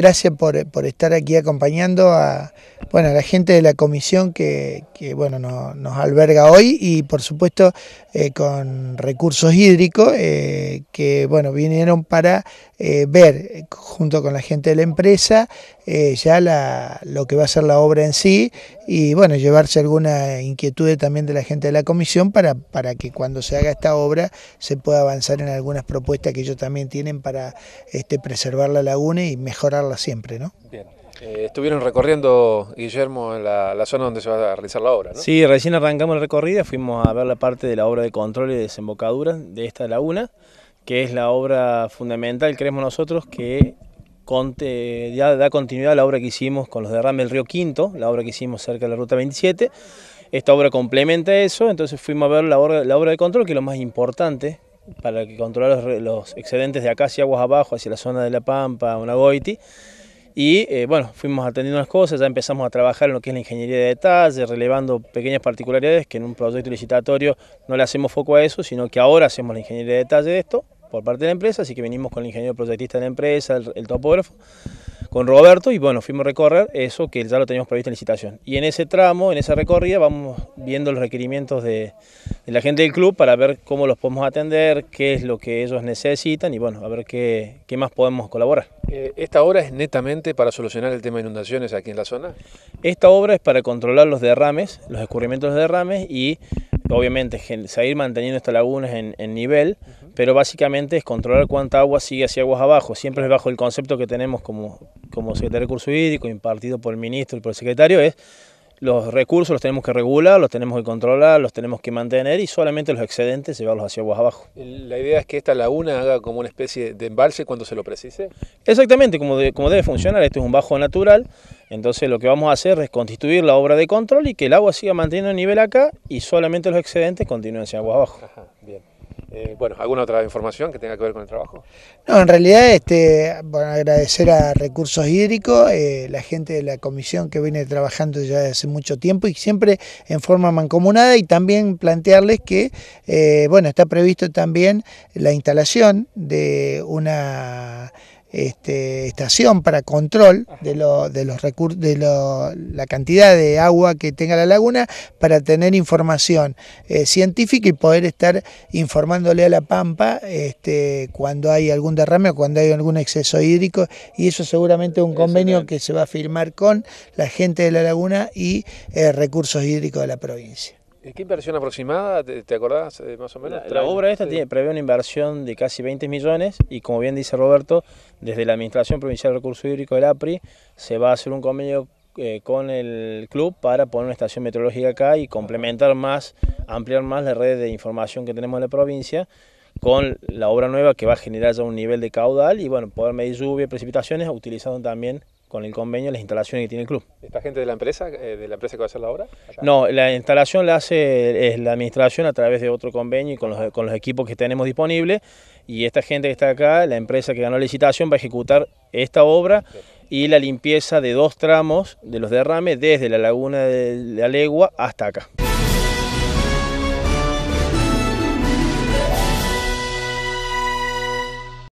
Gracias por, estar aquí acompañando a, bueno, a la gente de la comisión que, bueno, nos alberga hoy y por supuesto eh, con recursos hídricos eh, que bueno, vinieron para eh, ver junto con la gente de la empresa eh, ya la, lo que va a ser la obra en sí y bueno, llevarse alguna inquietud también de la gente de la comisión para, para que cuando se haga esta obra se pueda avanzar en algunas propuestas que ellos también tienen para este, preservar la laguna y mejorarla siempre, ¿no? Bien. Eh, estuvieron recorriendo, Guillermo, la, la, zona donde se va a realizar la obra, ¿no? Sí, recién arrancamos la recorrida, fuimos a ver la parte de la obra de control y desembocadura de esta laguna, que es la obra fundamental, creemos nosotros, que ya da continuidad a la obra que hicimos con los derrames del río Quinto, la obra que hicimos cerca de la Ruta 27. Esta obra complementa eso, entonces fuimos a ver la obra, la obra de control, que es lo más importante para que controlar los, excedentes de acá hacia aguas abajo, hacia la zona de La Pampa, Unagoiti. Y eh, bueno, fuimos atendiendo unas cosas, ya empezamos a trabajar en lo que es la ingeniería de detalle, relevando pequeñas particularidades que en un proyecto licitatorio no le hacemos foco a eso, sino que ahora hacemos la ingeniería de detalle de esto, por parte de la empresa, así que venimos con el ingeniero proyectista de la empresa, el, topógrafo, con Roberto y bueno, fuimos a recorrer eso que ya lo teníamos previsto en licitación. Y en ese tramo, en esa recorrida, vamos viendo los requerimientos de, la gente del club para ver cómo los podemos atender, qué es lo que ellos necesitan y bueno, a ver qué, más podemos colaborar. Eh, ¿Esta obra es netamente para solucionar el tema de inundaciones aquí en la zona? Esta obra es para controlar los derrames, los escurrimientos de derrames y obviamente seguir manteniendo estas lagunas en, nivel, pero básicamente es controlar cuánta agua sigue hacia aguas abajo, siempre es bajo el concepto que tenemos como, como secretario de recursos hídricos, impartido por el ministro y por el secretario, es los recursos los tenemos que regular, los tenemos que controlar, los tenemos que mantener y solamente los excedentes se llevarlos hacia aguas abajo. ¿La idea es que esta laguna haga como una especie de embalse cuando se lo precise? Exactamente, como, como debe funcionar, esto es un bajo natural, entonces lo que vamos a hacer es constituir la obra de control y que el agua siga manteniendo el nivel acá y solamente los excedentes continúen hacia aguas abajo. Eh, bueno, ¿alguna otra información que tenga que ver con el trabajo? No, en realidad, este, bueno, agradecer a Recursos Hídricos, eh, la gente de la comisión que viene trabajando ya hace mucho tiempo y siempre en forma mancomunada y también plantearles que, eh, bueno, está previsto también la instalación de una este, estación para control de, de los de la cantidad de agua que tenga la laguna, para tener información eh, científica y poder estar informándole a la Pampa este, cuando hay algún derrame o cuando hay algún exceso hídrico. Y eso seguramente es un convenio que se va a firmar con la gente de la laguna y eh, recursos hídricos de la provincia. ¿Qué inversión aproximada? ¿Te, acordás eh, más o menos? La, obra esta prevé una inversión de casi 20 millones y como bien dice Roberto, desde la Administración Provincial de Recursos Hídricos del APRI se va a hacer un convenio eh, con el club para poner una estación meteorológica acá y complementar más, ampliar más las redes de información que tenemos en la provincia con la obra nueva que va a generar ya un nivel de caudal y bueno, poder medir lluvia, y precipitaciones, utilizando también con el convenio las instalaciones que tiene el club. ¿Esta gente de la empresa, eh, de la empresa que va a hacer la obra? No, la instalación la hace la administración a través de otro convenio y con los, con los equipos que tenemos disponibles. Y esta gente que está acá, la empresa que ganó la licitación, va a ejecutar esta obra y la limpieza de dos tramos de los derrames desde la laguna de la Legua hasta acá.